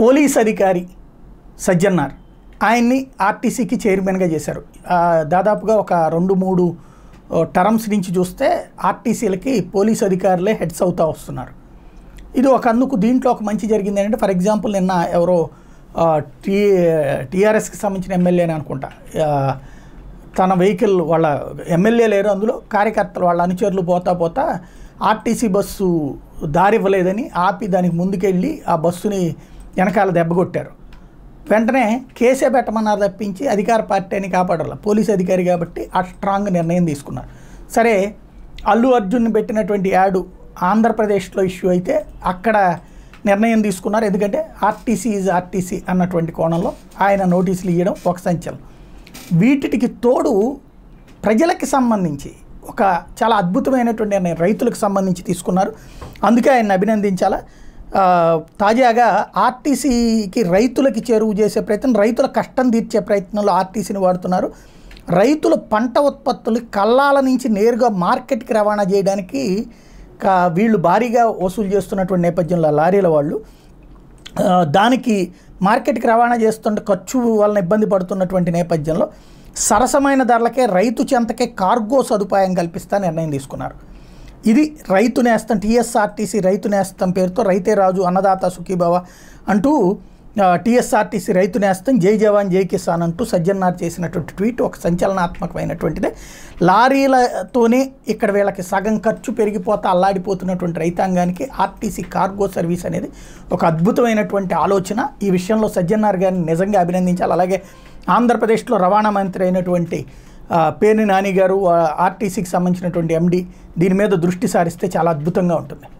police అధికారి సజ్జన్నార్ ఆయన్ని ఆర్టీసీకి చైర్మన్గా చేశారు దాదాపుగా ఒక రెండు మూడు టర్మ్స్ నుంచి చూస్తే ఆర్టీసీలకి పోలీస్ అధికారులే హెడ్స్ అవుతూ వస్తున్నారు ఇది ఒక అందుకు దీంట్లో ఒక మంచి జరిగింది ఏంటంటే ఫర్ ఎగ్జాంపుల్ నిన్న ఎవరో టీ టీఆర్ఎస్కి సంబంధించిన ఎమ్మెల్యేని అనుకుంటా తన వెహికల్ వాళ్ళ ఎమ్మెల్యే లేరు అందులో కార్యకర్తలు వాళ్ళ అనుచరులు పోతా పోతా ఆర్టీసీ బస్సు దారివ్వలేదని ఆపి దానికి ముందుకెళ్ళి ఆ బస్సుని వెనకాల దెబ్బ కొట్టారు వెంటనే కేసే పెట్టమన్నారు తప్పించి అధికార పార్టీ అని కాపాడాలి పోలీస్ అధికారి కాబట్టి ఆ స్ట్రాంగ్ నిర్ణయం తీసుకున్నారు సరే అల్లు అర్జున్ పెట్టినటువంటి యాడు ఆంధ్రప్రదేశ్లో ఇష్యూ అయితే అక్కడ నిర్ణయం తీసుకున్నారు ఎందుకంటే ఆర్టీసీ ఈజ్ ఆర్టీసీ అన్నటువంటి కోణంలో ఆయన నోటీసులు ఇవ్వడం ఒక సంచలనం వీటికి తోడు ప్రజలకి సంబంధించి ఒక చాలా అద్భుతమైనటువంటి నిర్ణయం రైతులకు సంబంధించి తీసుకున్నారు అందుకే ఆయన్ని అభినందించాలా తాజాగా ఆర్టీసీకి రైతులకి చేరువు చేసే ప్రయత్నం రైతుల కష్టం తీర్చే ప్రయత్నంలో ఆర్టీసీని వాడుతున్నారు రైతుల పంట ఉత్పత్తులు కళ్ళాల నుంచి నేరుగా మార్కెట్కి రవాణా చేయడానికి వీళ్ళు భారీగా వసూలు చేస్తున్నటువంటి నేపథ్యంలో లారీల వాళ్ళు దానికి మార్కెట్కి రవాణా చేస్తుంటే ఖర్చు వలన ఇబ్బంది పడుతున్నటువంటి నేపథ్యంలో సరసమైన ధరలకే రైతు చెంతకే కార్గో సదుపాయం కల్పిస్తా నిర్ణయం తీసుకున్నారు ఇది రైతు నేస్తం టీఎస్ఆర్టీసీ రైతు నేస్తం పేరుతో రైతే రాజు అన్నదాత సుఖీభావ అంటూ టీఎస్ఆర్టీసీ రైతు నేస్తం జై జవాన్ జై కిసాన్ అంటూ సజ్జన్నార్ చేసినటువంటి ట్వీట్ ఒక సంచలనాత్మకమైనటువంటిది లారీలతోనే ఇక్కడ వీళ్ళకి సగం ఖర్చు పెరిగిపోతా అల్లాడిపోతున్నటువంటి రైతాంగానికి ఆర్టీసీ కార్గో సర్వీస్ అనేది ఒక అద్భుతమైనటువంటి ఆలోచన ఈ విషయంలో సజ్జన్నార్ గారిని నిజంగా అభినందించాలి అలాగే ఆంధ్రప్రదేశ్లో రవాణా మంత్రి అయినటువంటి పేర్ని నాని గారు ఆర్టీసీకి సంబంధించినటువంటి ఎండి దీని మీద దృష్టి సారిస్తే చాలా అద్భుతంగా ఉంటుంది